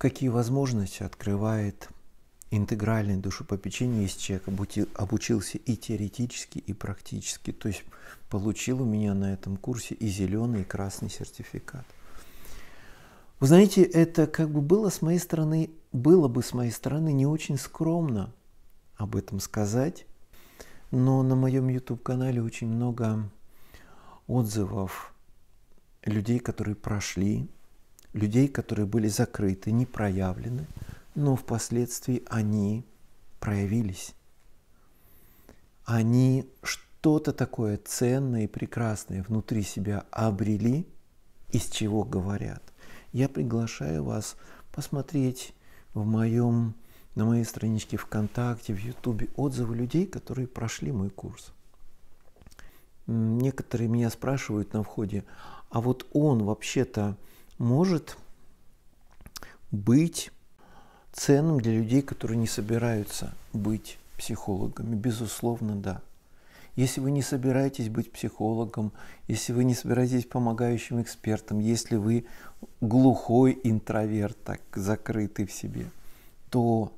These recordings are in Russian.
какие возможности открывает интегральное душепопечение, если человек обучился и теоретически, и практически. То есть получил у меня на этом курсе и зеленый, и красный сертификат. Вы знаете, это как бы было с моей стороны, было бы с моей стороны не очень скромно об этом сказать, но на моем YouTube-канале очень много отзывов людей, которые прошли людей, которые были закрыты, не проявлены, но впоследствии они проявились. Они что-то такое ценное и прекрасное внутри себя обрели, из чего говорят. Я приглашаю вас посмотреть в моем, на моей страничке ВКонтакте, в Ютубе отзывы людей, которые прошли мой курс. Некоторые меня спрашивают на входе, а вот он вообще-то может быть ценным для людей, которые не собираются быть психологами. Безусловно, да. Если вы не собираетесь быть психологом, если вы не собираетесь помогающим экспертом, если вы глухой интроверт, так закрытый в себе, то,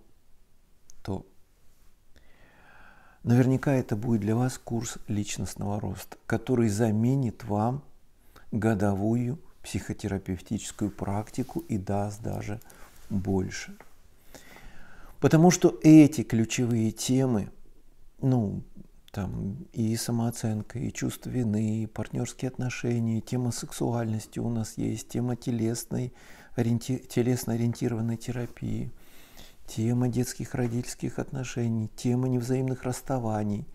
то наверняка это будет для вас курс личностного роста, который заменит вам годовую психотерапевтическую практику и даст даже больше. Потому что эти ключевые темы, ну, там и самооценка, и чувство вины, и партнерские отношения, и тема сексуальности у нас есть, тема телесной, ориенти... телесно-ориентированной терапии, тема детских родительских отношений, тема невзаимных расставаний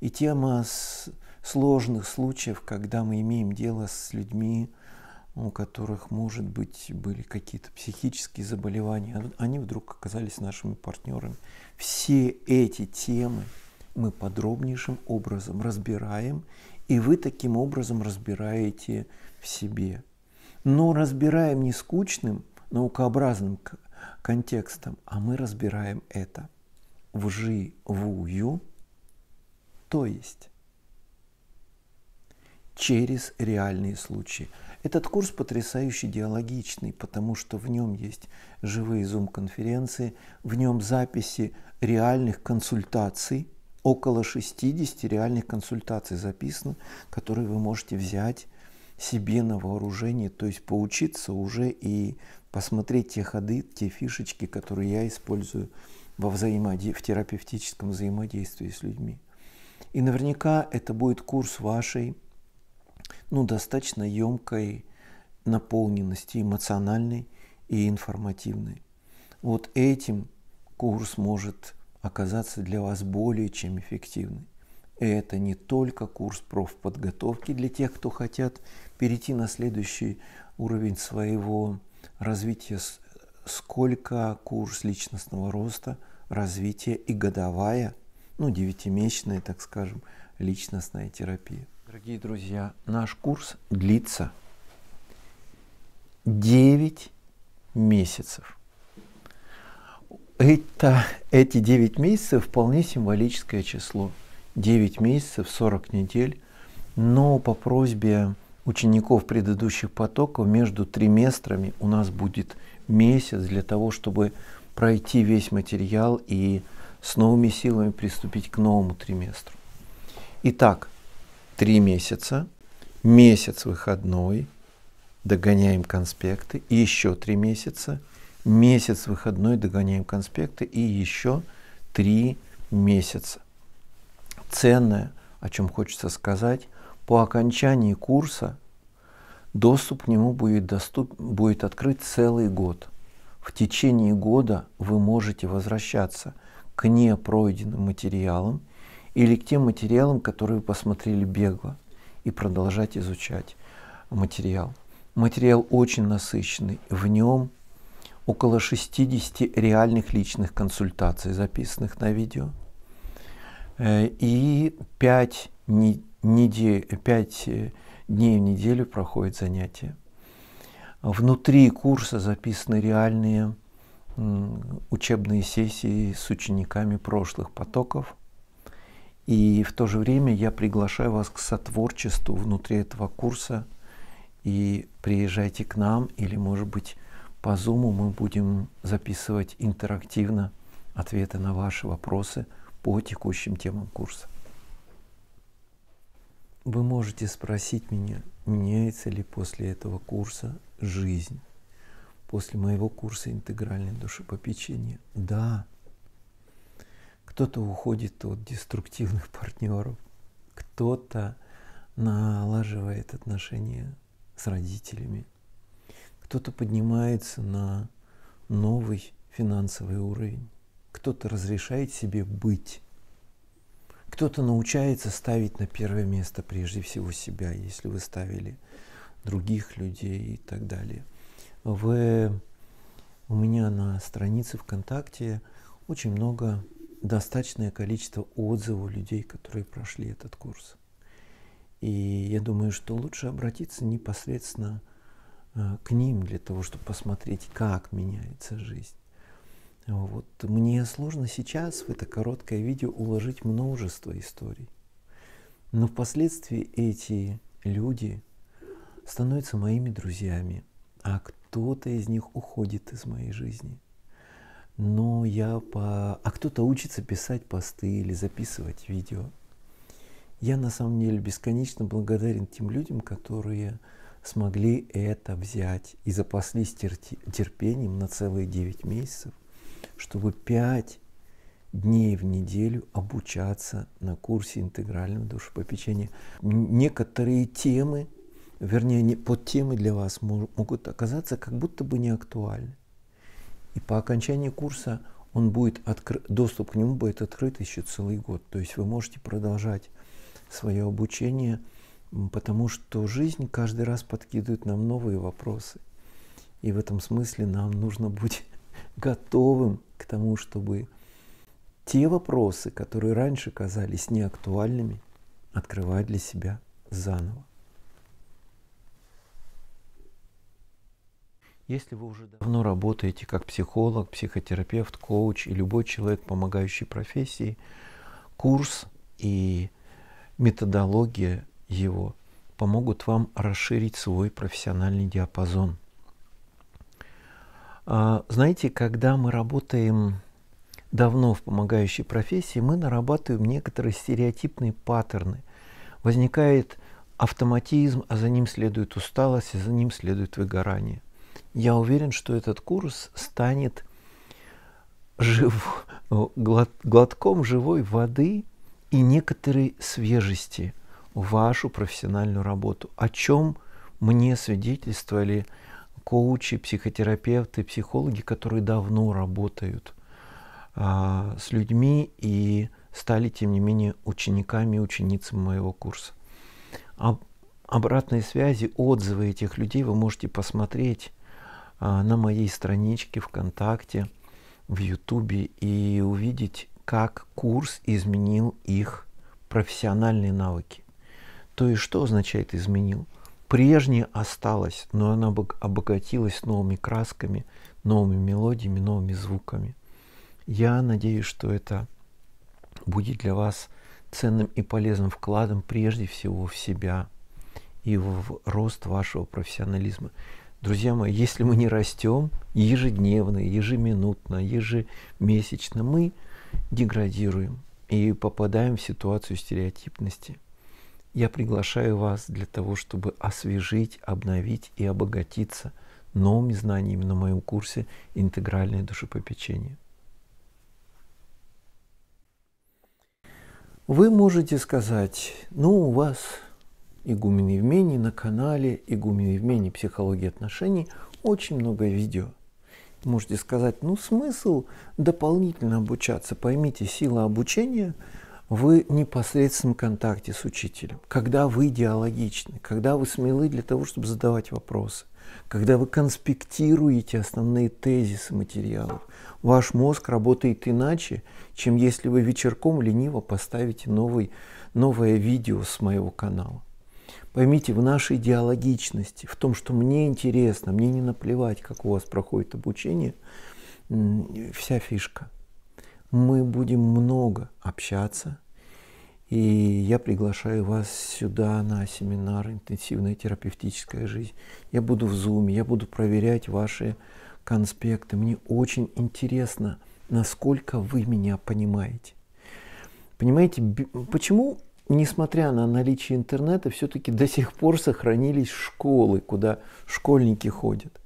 и тема с... сложных случаев, когда мы имеем дело с людьми, у которых, может быть, были какие-то психические заболевания, а они вдруг оказались нашими партнерами. Все эти темы мы подробнейшим образом разбираем, и вы таким образом разбираете в себе. Но разбираем не скучным, наукообразным контекстом, а мы разбираем это в вживую, то есть через реальные случаи. Этот курс потрясающе диалогичный, потому что в нем есть живые зум-конференции, в нем записи реальных консультаций, около 60 реальных консультаций записано, которые вы можете взять себе на вооружение, то есть поучиться уже и посмотреть те ходы, те фишечки, которые я использую во взаимоди... в терапевтическом взаимодействии с людьми. И наверняка это будет курс вашей ну, достаточно емкой наполненности эмоциональной и информативной. Вот этим курс может оказаться для вас более чем эффективным. И это не только курс профподготовки для тех, кто хотят перейти на следующий уровень своего развития, сколько курс личностного роста, развития и годовая, ну, девятимесячная, так скажем, личностная терапия. Дорогие друзья, наш курс длится 9 месяцев. Это, эти 9 месяцев вполне символическое число. 9 месяцев, 40 недель. Но по просьбе учеников предыдущих потоков между триместрами у нас будет месяц для того, чтобы пройти весь материал и с новыми силами приступить к новому триместру. Итак, три месяца, месяц выходной, догоняем конспекты, и еще три месяца, месяц выходной, догоняем конспекты, и еще три месяца. Ценное, о чем хочется сказать, по окончании курса доступ к нему будет, доступ, будет открыт целый год. В течение года вы можете возвращаться к непройденным материалам или к тем материалам, которые вы посмотрели бегло, и продолжать изучать материал. Материал очень насыщенный, в нем около 60 реальных личных консультаций, записанных на видео, э, и 5, неде недель, 5 э, дней в неделю проходят занятия. Внутри курса записаны реальные учебные сессии с учениками прошлых потоков, и в то же время я приглашаю вас к сотворчеству внутри этого курса. И приезжайте к нам, или, может быть, по зуму мы будем записывать интерактивно ответы на ваши вопросы по текущим темам курса. Вы можете спросить меня, меняется ли после этого курса жизнь, после моего курса интегральное душепопечение. Да, кто-то уходит от деструктивных партнеров, кто-то налаживает отношения с родителями, кто-то поднимается на новый финансовый уровень, кто-то разрешает себе быть, кто-то научается ставить на первое место прежде всего себя, если вы ставили других людей и так далее. В, у меня на странице ВКонтакте очень много достаточное количество отзывов людей, которые прошли этот курс. И я думаю, что лучше обратиться непосредственно э, к ним для того, чтобы посмотреть, как меняется жизнь. Вот. Мне сложно сейчас в это короткое видео уложить множество историй. Но впоследствии эти люди становятся моими друзьями, а кто-то из них уходит из моей жизни – но я по... А кто-то учится писать посты или записывать видео. Я на самом деле бесконечно благодарен тем людям, которые смогли это взять и запаслись терпением на целые 9 месяцев, чтобы 5 дней в неделю обучаться на курсе интегрального душепопечения. Некоторые темы, вернее, под темы для вас могут оказаться как будто бы не актуальны. И по окончании курса он будет откры... доступ к нему будет открыт еще целый год. То есть вы можете продолжать свое обучение, потому что жизнь каждый раз подкидывает нам новые вопросы. И в этом смысле нам нужно быть готовым к тому, чтобы те вопросы, которые раньше казались неактуальными, открывать для себя заново. Если вы уже давно работаете как психолог, психотерапевт, коуч и любой человек, помогающий профессии, курс и методология его помогут вам расширить свой профессиональный диапазон. А, знаете, когда мы работаем давно в помогающей профессии, мы нарабатываем некоторые стереотипные паттерны. Возникает автоматизм, а за ним следует усталость, а за ним следует выгорание я уверен, что этот курс станет жив, глот, глотком живой воды и некоторой свежести в вашу профессиональную работу, о чем мне свидетельствовали коучи, психотерапевты, психологи, которые давно работают а, с людьми и стали, тем не менее, учениками и ученицами моего курса. Об обратной связи, отзывы этих людей вы можете посмотреть а, на моей страничке ВКонтакте, в Ютубе и увидеть, как курс изменил их профессиональные навыки. То есть что означает изменил? Прежнее осталось, но она обогатилась новыми красками, новыми мелодиями, новыми звуками. Я надеюсь, что это будет для вас ценным и полезным вкладом прежде всего в себя и в рост вашего профессионализма. Друзья мои, если мы не растем ежедневно, ежеминутно, ежемесячно, мы деградируем и попадаем в ситуацию стереотипности. Я приглашаю вас для того, чтобы освежить, обновить и обогатиться новыми знаниями на моем курсе «Интегральное душепопечение». Вы можете сказать, ну, у вас Игумен Евмений на канале Игумен Евмений «Психология отношений» очень много видео. Можете сказать, ну смысл дополнительно обучаться, поймите, сила обучения в непосредственном контакте с учителем, когда вы диалогичны, когда вы смелы для того, чтобы задавать вопросы, когда вы конспектируете основные тезисы материалов, ваш мозг работает иначе, чем если вы вечерком лениво поставите новый, новое видео с моего канала. Поймите, в нашей диалогичности, в том, что мне интересно, мне не наплевать, как у вас проходит обучение, вся фишка. Мы будем много общаться, и я приглашаю вас сюда на семинар «Интенсивная терапевтическая жизнь». Я буду в Zoom, я буду проверять ваши конспекты. Мне очень интересно, насколько вы меня понимаете. Понимаете, почему несмотря на наличие интернета, все-таки до сих пор сохранились школы, куда школьники ходят.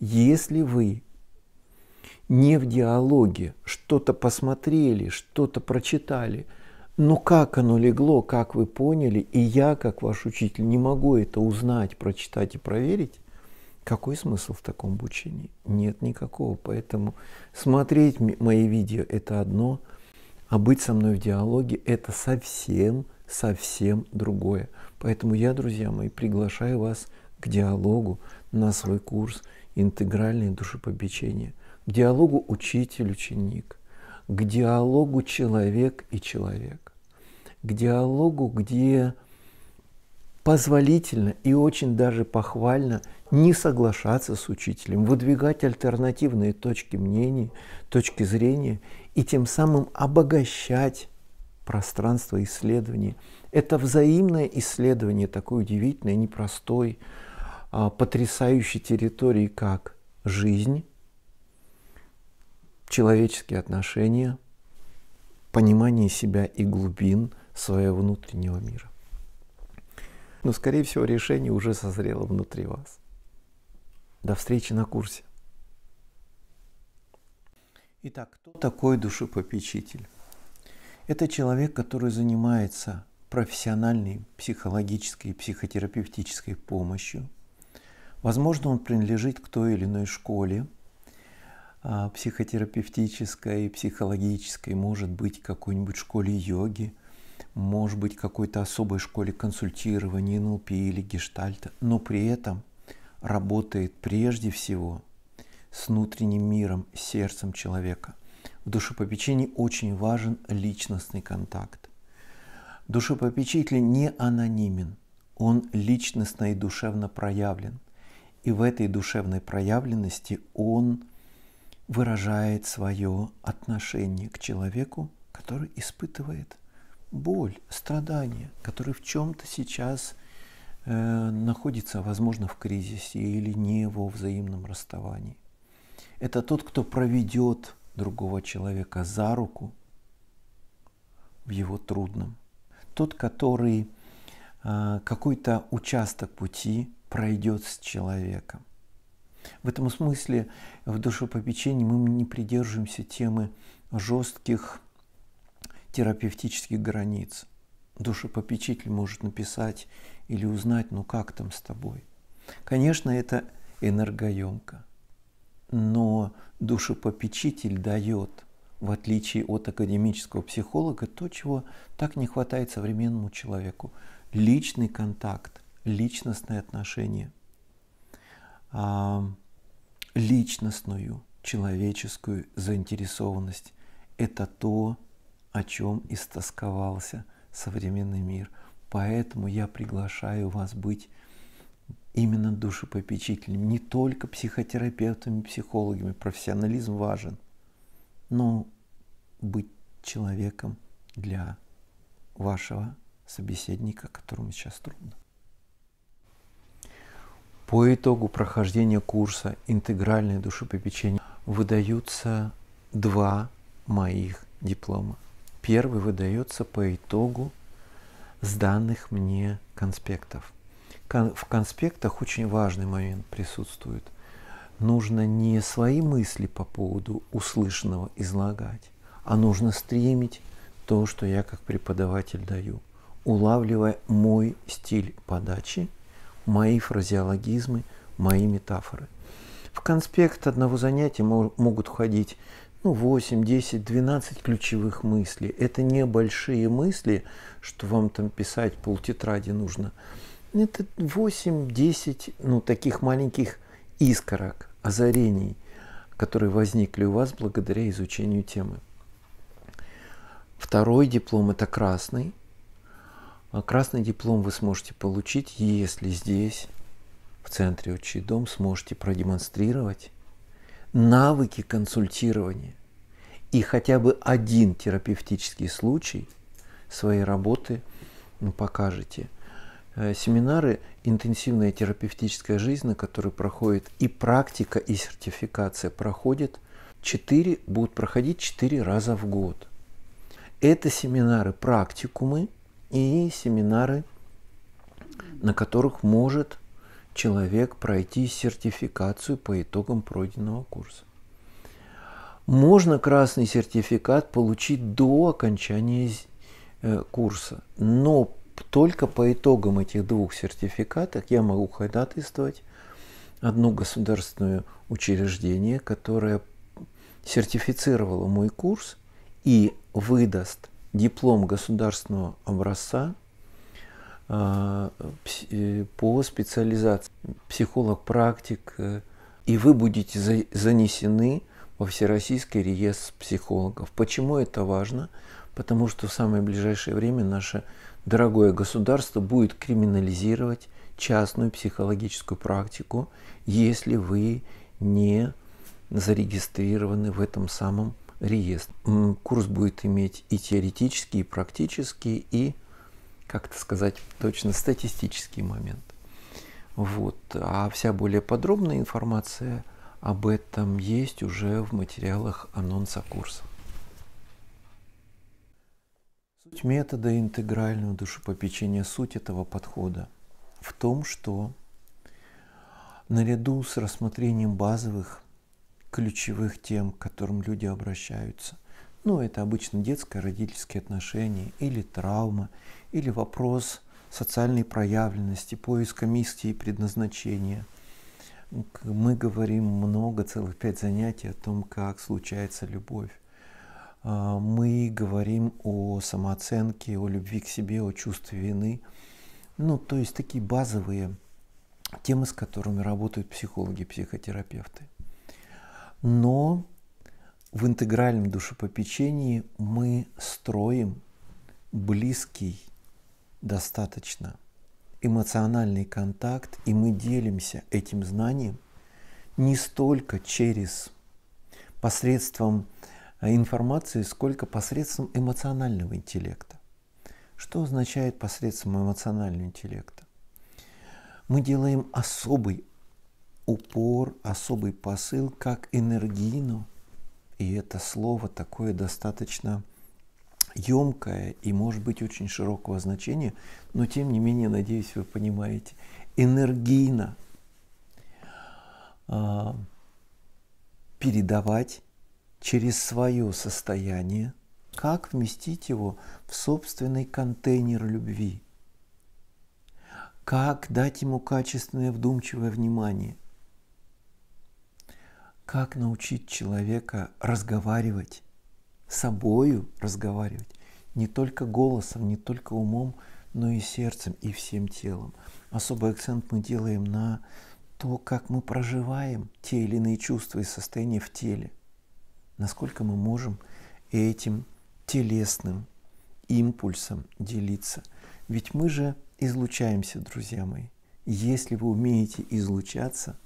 Если вы не в диалоге, что-то посмотрели, что-то прочитали, но ну как оно легло, как вы поняли, и я, как ваш учитель, не могу это узнать, прочитать и проверить, какой смысл в таком обучении? Нет никакого. Поэтому смотреть мои видео – это одно – а быть со мной в диалоге – это совсем, совсем другое. Поэтому я, друзья мои, приглашаю вас к диалогу на свой курс «Интегральное душепопечение», к диалогу учитель-ученик, к диалогу человек и человек, к диалогу, где позволительно и очень даже похвально не соглашаться с учителем, выдвигать альтернативные точки мнений, точки зрения и тем самым обогащать пространство исследований. Это взаимное исследование такой удивительной, непростой, а, потрясающей территории, как жизнь, человеческие отношения, понимание себя и глубин своего внутреннего мира. Но, скорее всего, решение уже созрело внутри вас. До встречи на курсе. Итак, кто такой душепопечитель? Это человек, который занимается профессиональной психологической и психотерапевтической помощью. Возможно, он принадлежит к той или иной школе а, психотерапевтической, психологической, может быть, какой-нибудь школе йоги – может быть, какой-то особой школе консультирования, НЛП или гештальта, но при этом работает прежде всего с внутренним миром, сердцем человека. В душепопечении очень важен личностный контакт. Душепопечитель не анонимен, он личностно и душевно проявлен. И в этой душевной проявленности он выражает свое отношение к человеку, который испытывает боль, страдания, которые в чем-то сейчас э, находится, возможно, в кризисе или не во взаимном расставании. Это тот, кто проведет другого человека за руку в его трудном. Тот, который э, какой-то участок пути пройдет с человеком. В этом смысле в душепопечении мы не придерживаемся темы жестких терапевтических границ. Душепопечитель может написать или узнать, ну как там с тобой. Конечно, это энергоемко, но душепопечитель дает, в отличие от академического психолога, то, чего так не хватает современному человеку. Личный контакт, личностные отношения, а, личностную, человеческую заинтересованность. Это то, о чем истосковался современный мир. Поэтому я приглашаю вас быть именно душепопечителями, не только психотерапевтами, психологами. Профессионализм важен, но быть человеком для вашего собеседника, которому сейчас трудно. По итогу прохождения курса «Интегральное душепопечение» выдаются два моих диплома. Первый выдается по итогу сданных мне конспектов. В конспектах очень важный момент присутствует. Нужно не свои мысли по поводу услышанного излагать, а нужно стримить то, что я как преподаватель даю, улавливая мой стиль подачи, мои фразеологизмы, мои метафоры. В конспект одного занятия могут входить ну, 8, 10, 12 ключевых мыслей. Это не большие мысли, что вам там писать пол-тетради нужно. Это 8, 10, ну, таких маленьких искорок, озарений, которые возникли у вас благодаря изучению темы. Второй диплом – это красный. А красный диплом вы сможете получить, если здесь, в центре «Отчий дом», сможете продемонстрировать навыки консультирования и хотя бы один терапевтический случай своей работы ну, покажете. Э, семинары «Интенсивная терапевтическая жизнь», на которой проходит и практика, и сертификация проходит 4, будут проходить 4 раза в год. Это семинары практикумы и семинары, на которых может человек пройти сертификацию по итогам пройденного курса. Можно красный сертификат получить до окончания э, курса, но только по итогам этих двух сертификатов я могу ходатайствовать одно государственное учреждение, которое сертифицировало мой курс и выдаст диплом государственного образца а, э, по специализации, психолог-практик, э, и вы будете занесены во Всероссийский реестр психологов. Почему это важно? Потому что в самое ближайшее время наше дорогое государство будет криминализировать частную психологическую практику, если вы не зарегистрированы в этом самом реестре. Курс будет иметь и теоретические, и практические, и как-то сказать точно, статистический момент. Вот. А вся более подробная информация об этом есть уже в материалах анонса курса. Суть метода интегрального душепопечения, суть этого подхода в том, что наряду с рассмотрением базовых ключевых тем, к которым люди обращаются – ну, это обычно детское, родительские отношения, или травма, или вопрос социальной проявленности, поиска миссии и предназначения. Мы говорим много, целых пять занятий о том, как случается любовь. А, мы говорим о самооценке, о любви к себе, о чувстве вины. Ну, то есть такие базовые темы, с которыми работают психологи, психотерапевты. Но в интегральном душепопечении мы строим близкий, достаточно эмоциональный контакт, и мы делимся этим знанием не столько через посредством э, информации, сколько посредством эмоционального интеллекта. Что означает посредством эмоционального интеллекта? Мы делаем особый упор, особый посыл как энергийно и это слово такое достаточно емкое и может быть очень широкого значения, но тем не менее, надеюсь, вы понимаете, энергийно э, передавать через свое состояние, как вместить его в собственный контейнер любви, как дать ему качественное вдумчивое внимание, как научить человека разговаривать, собою разговаривать, не только голосом, не только умом, но и сердцем, и всем телом. Особый акцент мы делаем на то, как мы проживаем те или иные чувства и состояния в теле, насколько мы можем этим телесным импульсом делиться. Ведь мы же излучаемся, друзья мои. Если вы умеете излучаться,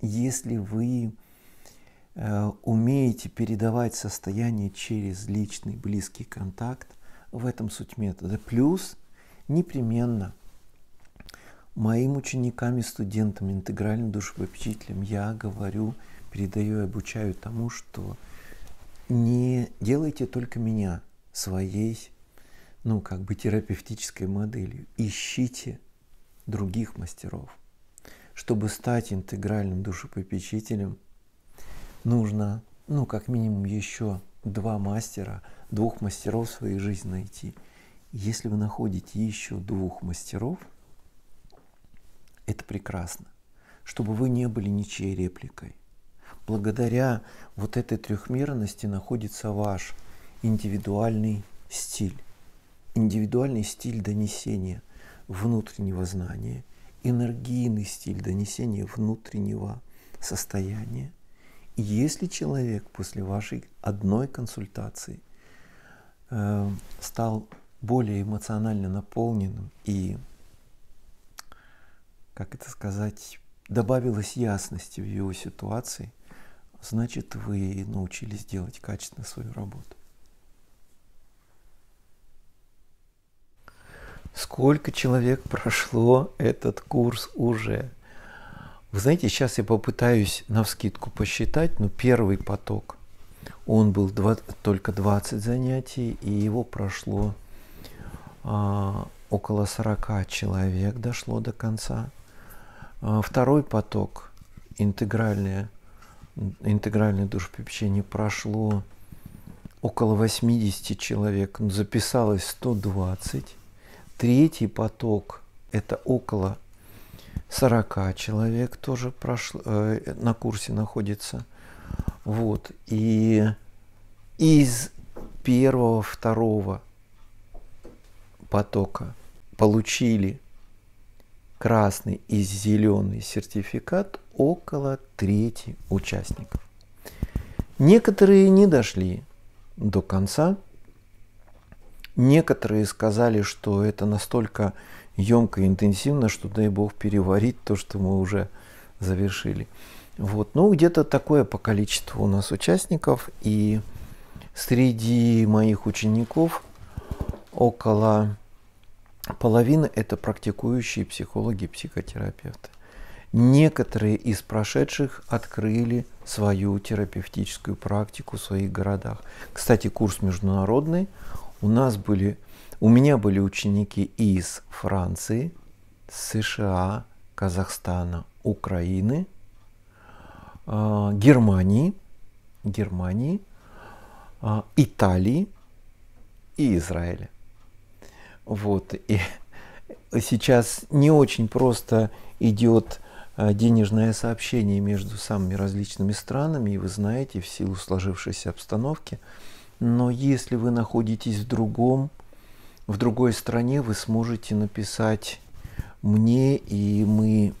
если вы Э, умеете передавать состояние через личный близкий контакт, в этом суть метода. Плюс непременно моим ученикам и студентам, интегральным душепопечителям я говорю, передаю и обучаю тому, что не делайте только меня своей, ну, как бы терапевтической моделью. Ищите других мастеров. Чтобы стать интегральным душепопечителем – нужно, ну, как минимум еще два мастера, двух мастеров в своей жизни найти. Если вы находите еще двух мастеров, это прекрасно, чтобы вы не были ничьей репликой. Благодаря вот этой трехмерности находится ваш индивидуальный стиль, индивидуальный стиль донесения внутреннего знания, энергийный стиль донесения внутреннего состояния – если человек после вашей одной консультации э, стал более эмоционально наполненным и, как это сказать, добавилась ясности в его ситуации, значит, вы научились делать качественно свою работу. Сколько человек прошло этот курс уже? Вы знаете, сейчас я попытаюсь навскидку посчитать, но первый поток, он был 20, только 20 занятий, и его прошло а, около 40 человек дошло до конца. А, второй поток, интегральное, интегральное душепопечение, прошло около 80 человек, записалось 120. Третий поток – это около 40 человек тоже прошло, э, на курсе находится. Вот. И из первого, второго потока получили красный и зеленый сертификат около трети участников. Некоторые не дошли до конца – Некоторые сказали, что это настолько емко и интенсивно, что дай бог переварить то, что мы уже завершили. Вот. Ну, где-то такое по количеству у нас участников. И среди моих учеников около половины это практикующие психологи, психотерапевты. Некоторые из прошедших открыли свою терапевтическую практику в своих городах. Кстати, курс международный – у нас были, у меня были ученики из Франции, США, Казахстана, Украины, а, Германии, Германии, а, Италии и Израиля. Вот. И сейчас не очень просто идет а, денежное сообщение между самыми различными странами, и вы знаете, в силу сложившейся обстановки, но если вы находитесь в другом, в другой стране, вы сможете написать мне, и мы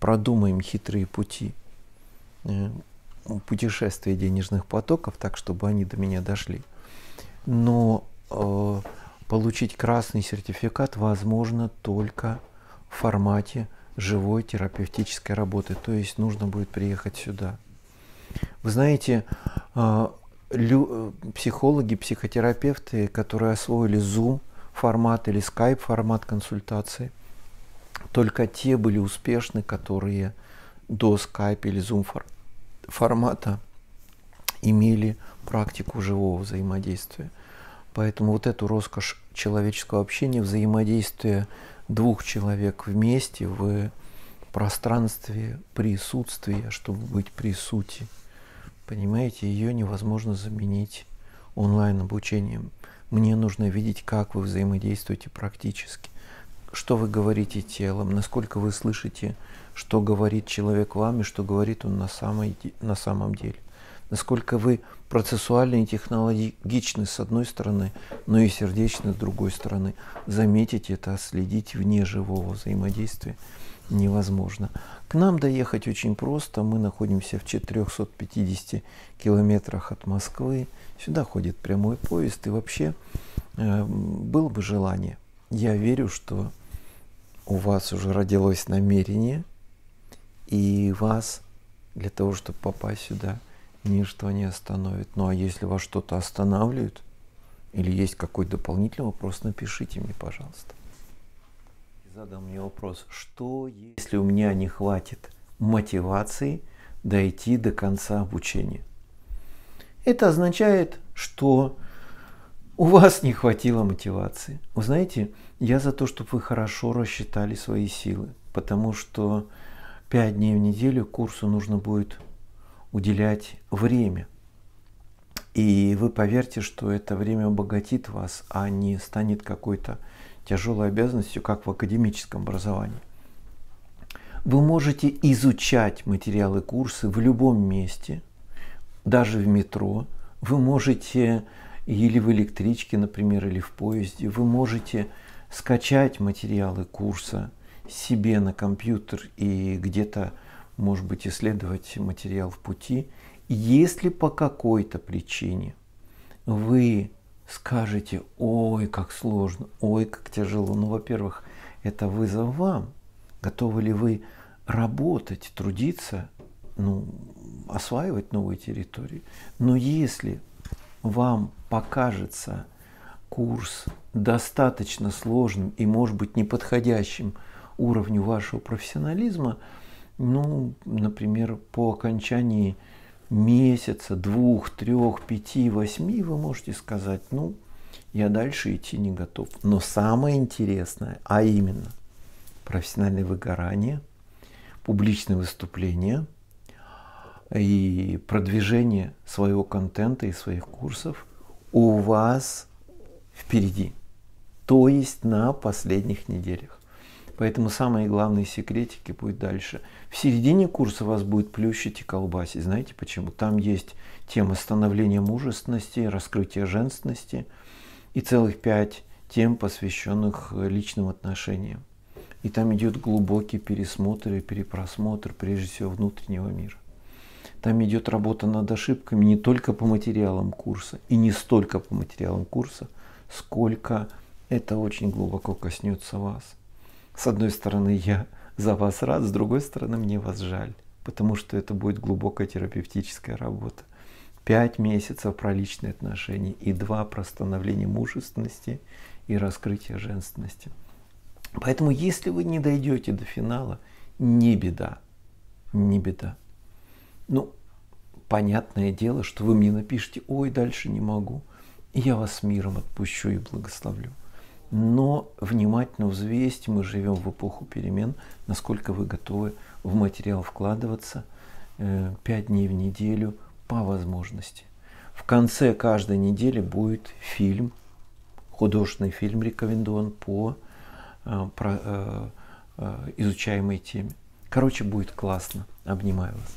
продумаем хитрые пути э, путешествия денежных потоков, так чтобы они до меня дошли. Но э, получить красный сертификат возможно только в формате живой терапевтической работы, то есть нужно будет приехать сюда. Вы знаете, э, лю- э, психологи, психотерапевты, которые освоили Zoom формат или Skype формат консультации, только те были успешны, которые до Skype или Zoom фор- формата имели практику живого взаимодействия. Поэтому вот эту роскошь человеческого общения, взаимодействия двух человек вместе в пространстве присутствия, чтобы быть при сути – Понимаете, ее невозможно заменить онлайн-обучением. Мне нужно видеть, как вы взаимодействуете практически, что вы говорите телом, насколько вы слышите, что говорит человек вам и что говорит он на, самой, на самом деле. Насколько вы процессуально и технологичны с одной стороны, но и сердечно с другой стороны. Заметить это, а следить вне живого взаимодействия невозможно. К нам доехать очень просто. Мы находимся в 450 километрах от Москвы. Сюда ходит прямой поезд. И вообще э, было бы желание. Я верю, что у вас уже родилось намерение, и вас для того, чтобы попасть сюда, ничто не остановит. Ну а если вас что-то останавливает, или есть какой-то дополнительный вопрос, напишите мне, пожалуйста задал мне вопрос, что если у меня не хватит мотивации дойти до конца обучения? Это означает, что у вас не хватило мотивации. Вы знаете, я за то, чтобы вы хорошо рассчитали свои силы, потому что 5 дней в неделю курсу нужно будет уделять время. И вы поверьте, что это время обогатит вас, а не станет какой-то тяжелой обязанностью, как в академическом образовании. Вы можете изучать материалы курса в любом месте, даже в метро. Вы можете или в электричке, например, или в поезде. Вы можете скачать материалы курса себе на компьютер и где-то, может быть, исследовать материал в пути. Если по какой-то причине вы скажете, ой, как сложно, ой, как тяжело. Ну, во-первых, это вызов вам. Готовы ли вы работать, трудиться, ну, осваивать новые территории? Но если вам покажется курс достаточно сложным и, может быть, неподходящим уровню вашего профессионализма, ну, например, по окончании – месяца, двух, трех, пяти, восьми, вы можете сказать, ну, я дальше идти не готов. Но самое интересное, а именно профессиональное выгорание, публичные выступления и продвижение своего контента и своих курсов у вас впереди, то есть на последних неделях. Поэтому самые главные секретики будет дальше. В середине курса вас будет плющить и колбасить. Знаете почему? Там есть тема становления мужественности, раскрытия женственности и целых пять тем, посвященных э, личным отношениям. И там идет глубокий пересмотр и перепросмотр, прежде всего, внутреннего мира. Там идет работа над ошибками не только по материалам курса, и не столько по материалам курса, сколько это очень глубоко коснется вас. С одной стороны, я за вас рад, с другой стороны, мне вас жаль, потому что это будет глубокая терапевтическая работа. Пять месяцев про личные отношения и два про становление мужественности и раскрытие женственности. Поэтому, если вы не дойдете до финала, не беда, не беда. Ну, понятное дело, что вы мне напишите, ой, дальше не могу. И я вас миром отпущу и благословлю но внимательно взвесить, мы живем в эпоху перемен, насколько вы готовы в материал вкладываться 5 э, дней в неделю по возможности. В конце каждой недели будет фильм, художественный фильм рекомендован по э, про, э, изучаемой теме. Короче, будет классно. Обнимаю вас.